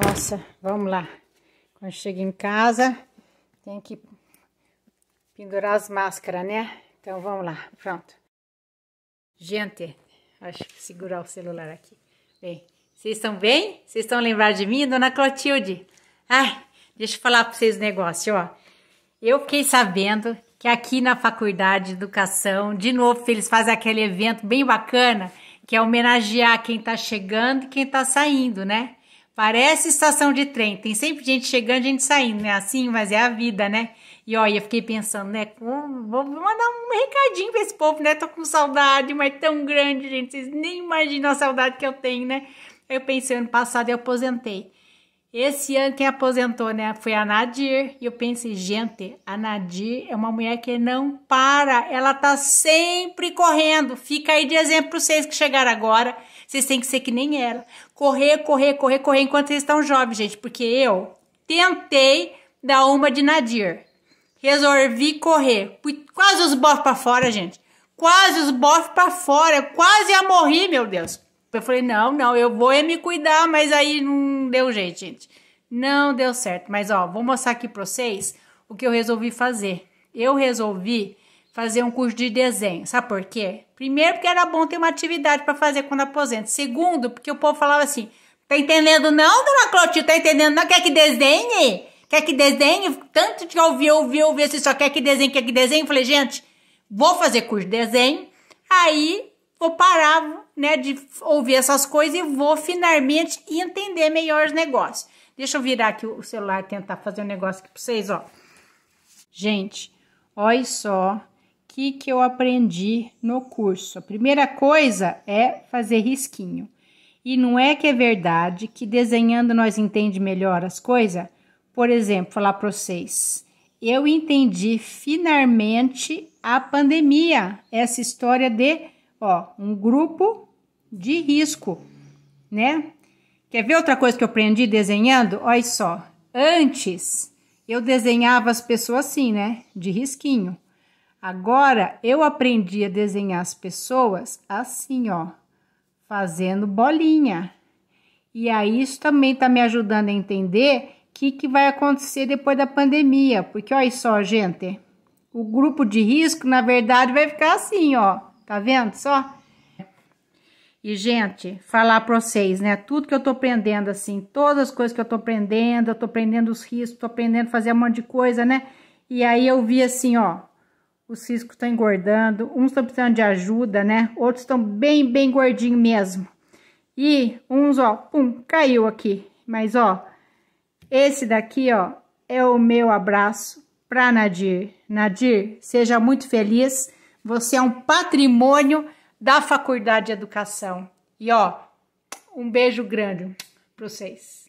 Nossa, vamos lá. Quando chega em casa, tem que pendurar as máscaras, né? Então, vamos lá. Pronto. Gente, acho que segurar o celular aqui. Bem, vocês estão bem? Vocês estão lembrados de mim? Dona Clotilde. Ai, deixa eu falar para vocês um negócio, ó. Eu fiquei sabendo que aqui na Faculdade de Educação, de novo, eles fazem aquele evento bem bacana, que é homenagear quem está chegando e quem está saindo, né? Parece estação de trem, tem sempre gente chegando, gente saindo, né? Assim, mas é a vida, né? E olha, eu fiquei pensando, né? Vou mandar um recadinho pra esse povo, né? Tô com saudade, mas tão grande, gente. Vocês nem imaginam a saudade que eu tenho, né? Eu pensei, ano passado eu aposentei. Esse ano quem aposentou, né, foi a Nadir. E eu pensei, gente, a Nadir é uma mulher que não para. Ela tá sempre correndo. Fica aí de exemplo para vocês que chegaram agora. Vocês têm que ser que nem ela. Correr, correr, correr, correr enquanto vocês estão jovens, gente. Porque eu tentei dar uma de Nadir. Resolvi correr. Fui quase os bofos pra fora, gente. Quase os bofos pra fora. quase a morri, meu Deus. Eu falei, não, não, eu vou é me cuidar, mas aí não deu jeito, gente. Não deu certo. Mas, ó, vou mostrar aqui pra vocês o que eu resolvi fazer. Eu resolvi fazer um curso de desenho. Sabe por quê? Primeiro, porque era bom ter uma atividade para fazer quando aposenta. Segundo, porque o povo falava assim: tá entendendo não, dona Clotilde? Tá entendendo não? Quer que desenhe? Quer que desenhe? Tanto que eu ouvi, ouvi, ouvi, assim, só quer que desenhe, quer que desenhe. Eu falei, gente, vou fazer curso de desenho. Aí, vou parar, né, de ouvir essas coisas e vou finalmente entender melhor os negócios. Deixa eu virar aqui o celular tentar fazer um negócio aqui para vocês, ó. Gente, olha só que que eu aprendi no curso. A primeira coisa é fazer risquinho. E não é que é verdade que desenhando nós entende melhor as coisas? Por exemplo, falar para vocês, eu entendi finalmente a pandemia, essa história de Ó, um grupo de risco, né? Quer ver outra coisa que eu aprendi desenhando? Olha só. Antes eu desenhava as pessoas assim, né? De risquinho. Agora eu aprendi a desenhar as pessoas assim, ó, fazendo bolinha. E aí isso também tá me ajudando a entender o que, que vai acontecer depois da pandemia, porque olha só, gente, o grupo de risco na verdade vai ficar assim, ó Tá vendo só? E, gente, falar pra vocês, né? Tudo que eu tô aprendendo, assim, todas as coisas que eu tô aprendendo, eu tô aprendendo os riscos, tô aprendendo a fazer um monte de coisa, né? E aí eu vi assim, ó, os riscos estão engordando, uns estão precisando de ajuda, né? Outros estão bem, bem gordinho mesmo. E uns, ó, pum, caiu aqui. Mas, ó, esse daqui, ó, é o meu abraço pra Nadir. Nadir, seja muito feliz você é um patrimônio da Faculdade de Educação. E ó, um beijo grande para vocês.